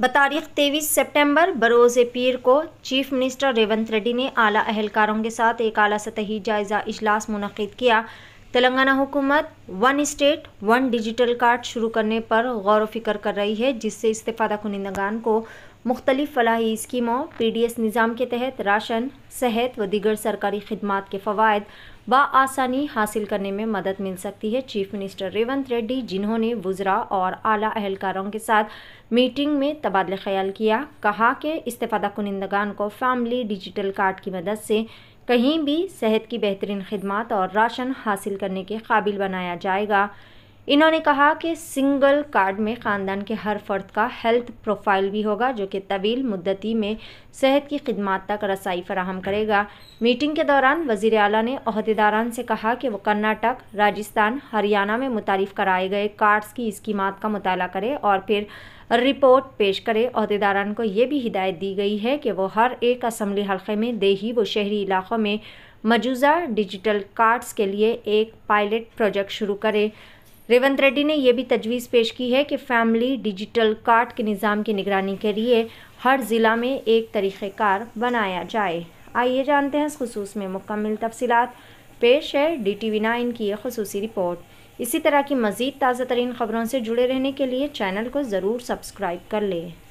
बतारीख तेईस सितंबर बरोज़ पीर को चीफ मिनिस्टर रेवंत रेड्डी ने आला अहलकारों के साथ एक आला सतही जायज़ा इजलास मनद किया तेलंगाना हुकूमत one state one digital card शुरू करने पर गौर व फिक्र कर रही है जिससे इस्तीफादा कुनिंदगान को मुख्तलिफ़ फलाही स्कीमों पी डी एस निज़ाम के तहत राशन सेहत व दीगर सरकारी खदमात के फ़वाद आसानी हासिल करने में मदद मिल सकती है चीफ मिनिस्टर रेवंत रेड्डी जिन्होंने वज्रा और आला अहलकारों के साथ मीटिंग में तबादला ख्याल किया कहा कि इस्तेफादा कुनंदगान को फैमिली डिजिटल कार्ड की मदद से कहीं भी सेहत की बेहतरीन खदमात और राशन हासिल करने के काबिल बनाया जाएगा इन्होंने कहा कि सिंगल कार्ड में ख़ानदान के हर फर्द का हेल्थ प्रोफाइल भी होगा जो कि तवील मुद्दती में सेहत की खिदमत तक रसाई फराहम करेगा मीटिंग के दौरान वजीर अली ने अहदेदारान से कहा कि वो कर्नाटक राजस्थान हरियाणा में मुतारफ़ कराए गए कार्ड्स की स्कीम का मताल करें और फिर रिपोर्ट पेश करे अहदेदारान को ये भी हिदायत दी गई है कि वो हर एक असम्बली हलक़े में देही व शहरी इलाक़ों में मौजूदा डिजिटल कार्ड्स के लिए एक पायलट प्रोजेक्ट शुरू करे रेवंत रेड्डी ने यह भी तजवीज़ पेश की है कि फैमिली डिजिटल कार्ड के निज़ाम की निगरानी के लिए हर ज़िला में एक तरीक़ेकार बनाया जाए आइए जानते हैं इस खसूस में मुकम्मल तफसी पेश है डी टी वी नाइन की यह खसूसी रिपोर्ट इसी तरह की मज़ीद ताज़ा तरीन ख़बरों से जुड़े रहने के लिए चैनल को ज़रूर सब्सक्राइब कर लें